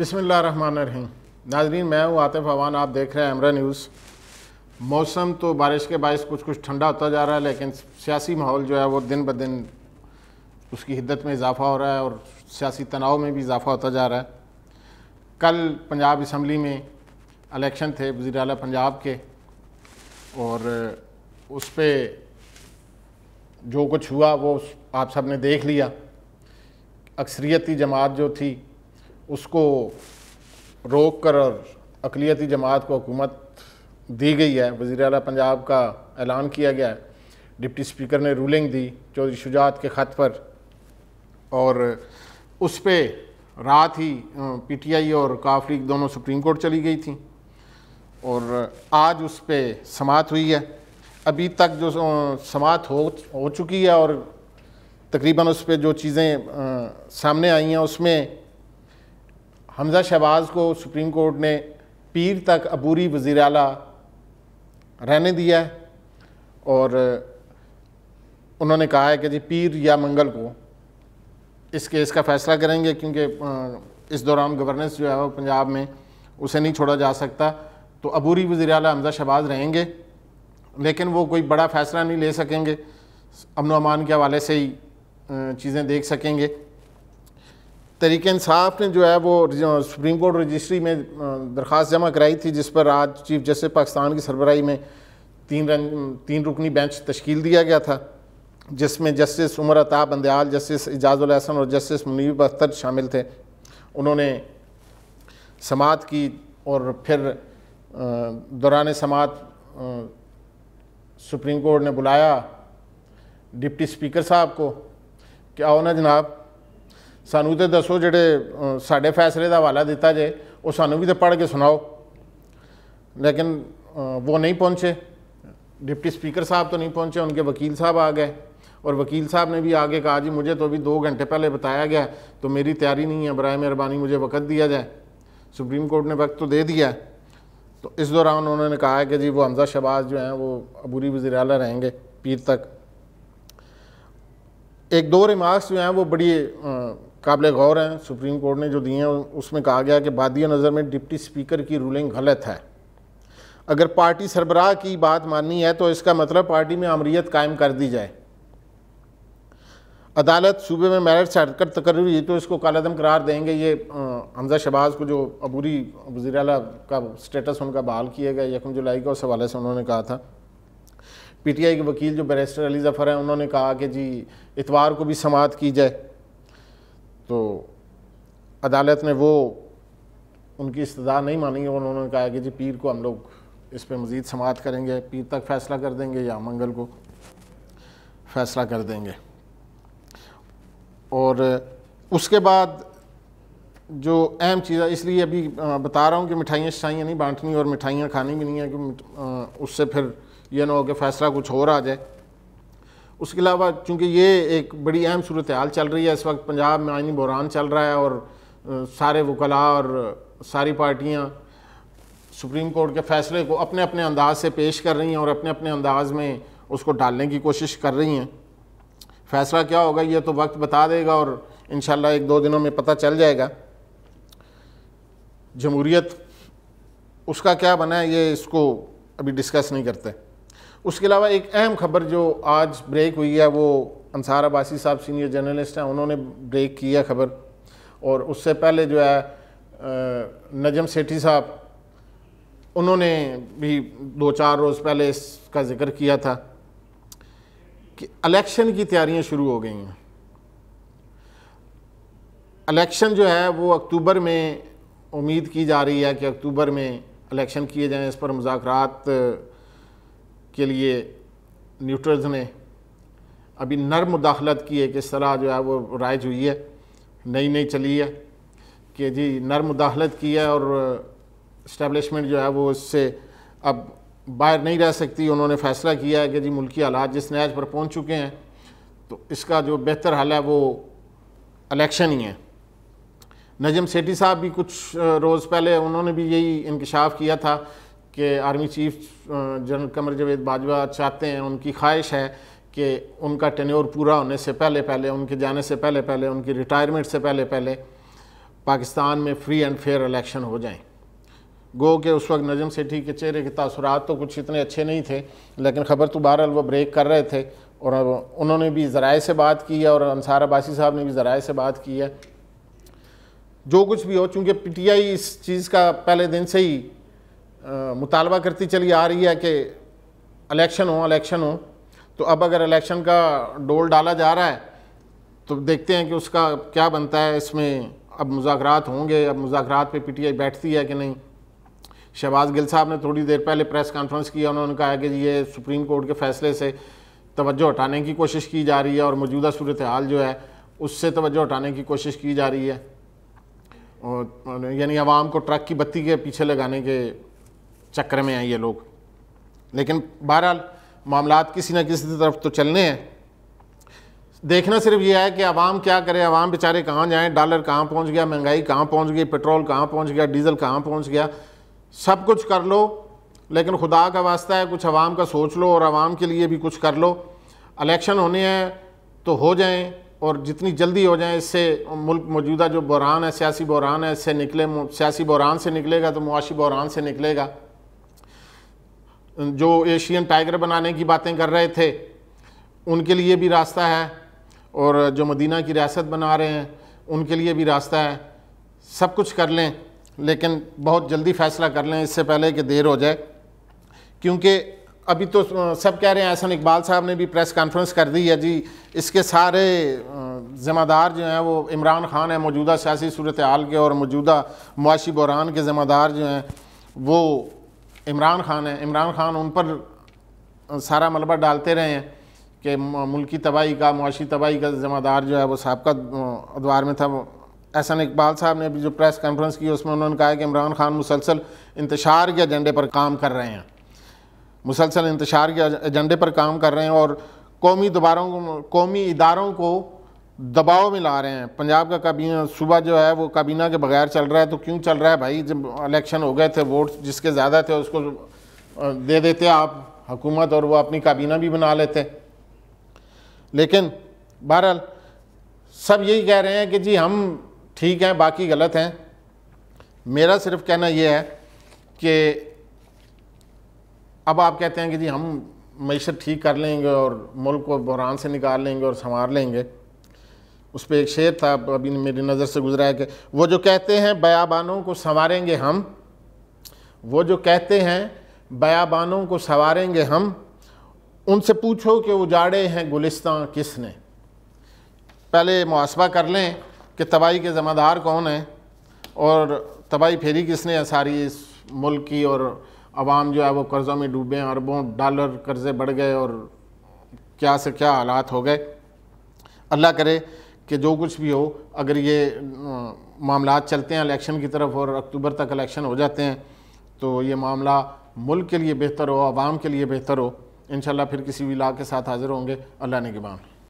रही नाजरीन मैं हूँ आतिफ अवान आप देख रहे हैं अमरा न्यूज़ मौसम तो बारिश के बायस कुछ कुछ ठंडा होता जा रहा है लेकिन सियासी माहौल जो है वो दिन ब दिन उसकी हिद्दत में इजाफा हो रहा है और सियासी तनाव में भी इजाफा होता जा रहा है कल पंजाब इसम्बली में अलेक्शन थे वजी अल पंजाब के और उस पर जो कुछ हुआ वो आप सब ने देख लिया अक्सरियती जमात जो थी उसको रोक कर और अकलीती जमात को हुकूमत दी गई है वज़ी अल पंजाब का ऐलान किया गया है डिप्टी स्पीकर ने रूलिंग दी चौधरी शुजात के ख़त पर और उस पर रात ही पी टी आई और काफ लीग दोनों सुप्रीम कोर्ट चली गई थी और आज उस पर समात हुई है अभी तक जो समात हो हो चुकी है और तकरीबन उस पर जो चीज़ें सामने आई हैं उसमें हमज़ा शहबाज को सुप्रीम कोर्ट ने पीर तक अबूरी वज़ी अला रहने दिया है और उन्होंने कहा है कि जी पीर या मंगल को इस केस का फ़ैसला करेंगे क्योंकि इस दौरान गवर्नेंस जो है वो पंजाब में उसे नहीं छोड़ा जा सकता तो अबूरी वज़ी अला हमज़ा शहबाज रहेंगे लेकिन वो कोई बड़ा फ़ैसला नहीं ले सकेंगे अमन अमान के हवाले से ही चीज़ें देख सकेंगे तरीक इंसाफ ने जो है वो सुप्रीम कोर्ट रजिस्ट्री में दरख्वास्त जमा कराई थी जिस पर आज चीफ जस्टिस पाकिस्तान की सरबराही में तीन रन तीन रुकनी बेंच तश्कील दिया गया था जिसमें जस्टिस उमर अताब बंदयाल जस्टिस एजाजुल हसन और जस्टिस मुनीब अख्तर शामिल थे उन्होंने समात की और फिर दौरान समात सुप्रीम कोर्ट ने बुलाया डिप्टी स्पीकर साहब को कि आओ ना जनाब सानू तो दसो जोड़े साढ़े फैसले का हवाला दिता जाए वो सानू भी तो पढ़ के सुनाओ लेकिन वो नहीं पहुँचे डिप्टी स्पीकर साहब तो नहीं पहुँचे उनके वकील साहब आ गए और वकील साहब ने भी आगे कहा जी मुझे तो अभी दो घंटे पहले बताया गया तो मेरी तैयारी नहीं है बरए मेहरबानी मुझे वक्त दिया जाए सुप्रीम कोर्ट ने वक्त तो दे दिया है तो इस दौरान उन्होंने कहा है कि जी वो हमजा शबाज जो हैं वो अबूरी वजी अला रहेंगे पीर तक एक दो रिमार्क्स जो हैं वो बड़ी काबिल गौर हैं सुप्रीम कोर्ट ने जो दिए हैं उसमें कहा गया कि बादी नज़र में डिप्टी स्पीकर की रूलिंग गलत है अगर पार्टी सरबराह की बात माननी है तो इसका मतलब पार्टी में अमरीत कायम कर दी जाए अदालत सूबे में मैरिट से हटकर तकर्री तो इसको कालादम करार देंगे ये हमजा शहबाज को जो अबूरी वजी अल का स्टेटस उनका बहाल किया गया यकम जुलाई का उस हवाले से उन्होंने कहा था पीटीआई के वकील जो बैरिस्टर अली जफ़र हैं उन्होंने कहा कि जी इतवार को भी समात की जाए तो अदालत ने वो उनकी इस्तदा नहीं मानी उन्होंने कहा कि जी पीर को हम लोग इस पर मज़ीद समात करेंगे पीर तक फ़ैसला कर देंगे या मंगल को फ़ैसला कर देंगे और उसके बाद जो अहम चीज़ है इसलिए अभी बता रहा हूँ कि मिठाइयाँ शठाइयाँ नहीं बांटनी और मिठाइयाँ खानी भी नहीं है कि उससे फिर यह ना हो कि फ़ैसला कुछ और आ जाए उसके अलावा चूँकि ये एक बड़ी अहम सूरत हाल चल रही है इस वक्त पंजाब में आइनी बहरान चल रहा है और सारे वकला और सारी पार्टियाँ सुप्रीम कोर्ट के फैसले को अपने अपने अंदाज से पेश कर रही हैं और अपने अपने अंदाज में उसको डालने की कोशिश कर रही हैं फैसला क्या होगा ये तो वक्त बता देगा और इन एक दो दिनों में पता चल जाएगा जमहूरीत उसका क्या बना है ये इसको अभी डिस्कस नहीं करते उसके अलावा एक अहम खबर जो आज ब्रेक हुई है वो अंसार अबासी साहब सीनियर जर्नलिस्ट हैं उन्होंने ब्रेक किया खबर और उससे पहले जो है नजम सेठी साहब उन्होंने भी दो चार रोज़ पहले इसका जिक्र किया था कि इलेक्शन की तैयारियां शुरू हो गई हैं इलेक्शन जो है वो अक्टूबर में उम्मीद की जा रही है कि अक्टूबर में इलेक्शन किए जाएं इस पर मुजाकर के लिए न्यूट्रल्स ने अभी नर्म मुदाखलत की है किस तरह जो है वो राइज हुई है नई नई चली है कि जी नर्म मुदाखलत की है और इस्टेबलिशमेंट जो है वो इससे अब बाहर नहीं रह सकती उन्होंने फ़ैसला किया है कि जी मुल्की हालात जिस नयाज पर पहुंच चुके हैं तो इसका जो बेहतर हल है वो इलेक्शन ही है नजम सेठी साहब भी कुछ रोज़ पहले उन्होंने भी यही इंकशाफ किया था के army chief general Qamar Javed Bajwa चाहते हैं उनकी ख्वाहिश है कि उनका टेन्योर पूरा होने से पहले पहले उनके जाने से पहले पहले उनकी रिटायरमेंट से पहले पहले पाकिस्तान में फ्री एंड फेयर इलेक्शन हो जाएं गो के उस वक्त नजम सेठी के चेहरे के तसरात तो कुछ इतने अच्छे नहीं थे लेकिन ख़बर तो बहरहाल वो ब्रेक कर रहे थे और उन्होंने भी ज़राए से बात की है और अंसार अबासी साहब ने भी ज़राए से बात की है जो कुछ भी हो चूँकि आई इस चीज़ का पहले दिन से ही मुतालबा करती चली आ रही है कि इलेक्शन हो इलेक्शन हो तो अब अगर इलेक्शन का डोल डाला जा रहा है तो देखते हैं कि उसका क्या बनता है इसमें अब मुजाकरात होंगे अब मुजाकरात पे पीटीआई बैठती है कि नहीं शहबाज गिल साहब ने थोड़ी देर पहले प्रेस कॉन्फ्रेंस किया उन्होंने कहा कि ये सुप्रीम कोर्ट के फैसले से तवज्जो हटाने की कोशिश की जा रही है और मौजूदा सूरत हाल जो है उससे तवज्जो हटाने की कोशिश की जा रही है और यानी आवाम को ट्रक की बत्ती के पीछे लगाने के चक्कर में हैं ये लोग लेकिन बहरहाल मामला किसी ना किसी तरफ तो चलने हैं देखना सिर्फ ये है कि आवाम क्या करे आवाम बेचारे कहाँ जाएँ डॉलर कहाँ पहुँच गया महंगाई कहाँ पहुँच गई पेट्रोल कहाँ पहुँच गया डीजल कहाँ पहुँच गया सब कुछ कर लो लेकिन खुदा का वास्ता है कुछ आवाम का सोच लो और आवाम के लिए भी कुछ कर लो अलेक्शन होने हैं तो हो जाएँ और जितनी जल्दी हो जाए इससे मुल्क मौजूदा जो बहरान है सियासी बहरान है इससे निकले सियासी बहरान से निकलेगा तो मुआशी बहरान से निकलेगा जो एशियन टाइगर बनाने की बातें कर रहे थे उनके लिए भी रास्ता है और जो मदीना की रियासत बना रहे हैं उनके लिए भी रास्ता है सब कुछ कर लें लेकिन बहुत जल्दी फैसला कर लें इससे पहले कि देर हो जाए क्योंकि अभी तो सब कह रहे हैं एहसन इकबाल साहब ने भी प्रेस कॉन्फ्रेंस कर दी है जी इसके सारे ज़िम्मेदार जो हैं वो इमरान खान हैं मौजूदा सियासी सूरत हाल के और मौजूदा मुआशी बहरान के ज़िम्मेदार जो हैं वो इमरान खान है इमरान खान उन पर सारा मलबा डालते रहे हैं कि मुल्की तबाही का मुआशी तबाही का ज़िम्मेदार जो है वो सबका अदवार में था एहसन इकबाल साहब ने भी जो प्रेस कॉन्फ्रेंस की उसमें उन्होंने कहा कि इमरान खान मुसलसल इंतशार के एजेंडे पर काम कर रहे हैं मुसलसल इंतशार के एजेंडे पर काम कर रहे हैं और कौमी दोबारों कौमी इदारों को दबाव में ला रहे हैं पंजाब का काबीना सुबह जो है वो काबीना के बगैर चल रहा है तो क्यों चल रहा है भाई जब इलेक्शन हो गए थे वोट जिसके ज़्यादा थे उसको दे देते आप हुकूमत और वो अपनी काबीना भी बना लेते लेकिन बहरहाल सब यही कह रहे हैं कि जी हम ठीक हैं बाकी गलत हैं मेरा सिर्फ कहना ये है कि अब आप कहते हैं कि जी हम मीशत ठीक कर लेंगे और मुल्क को बहरान से निकाल लेंगे और संवार लेंगे उस पर एक शेर था अभी मेरी नज़र से गुजरा है कि वो जो कहते हैं बयाबानों को संवारेंगे हम वो जो कहते हैं बयाबानों को संवारेंगे हम उनसे पूछो कि उजाड़े हैं गुलिस्तां किसने पहले मुआसबा कर लें कि तबाही के जमादार कौन हैं और तबाही फेरी किसने है सारी इस मुल्क की और आवाम जो है वो कर्ज़ों में डूबे अरबों डॉलर कर्ज़े बढ़ गए और क्या से क्या हालात हो गए अल्लाह करे कि जो कुछ भी हो अगर ये मामला चलते हैं इलेक्शन की तरफ और अक्टूबर तक इलेक्शन हो जाते हैं तो ये मामला मुल्क के लिए बेहतर हो आवाम के लिए बेहतर हो इन फिर किसी भी ला के साथ हाज़िर होंगे अल्लाह ने के मान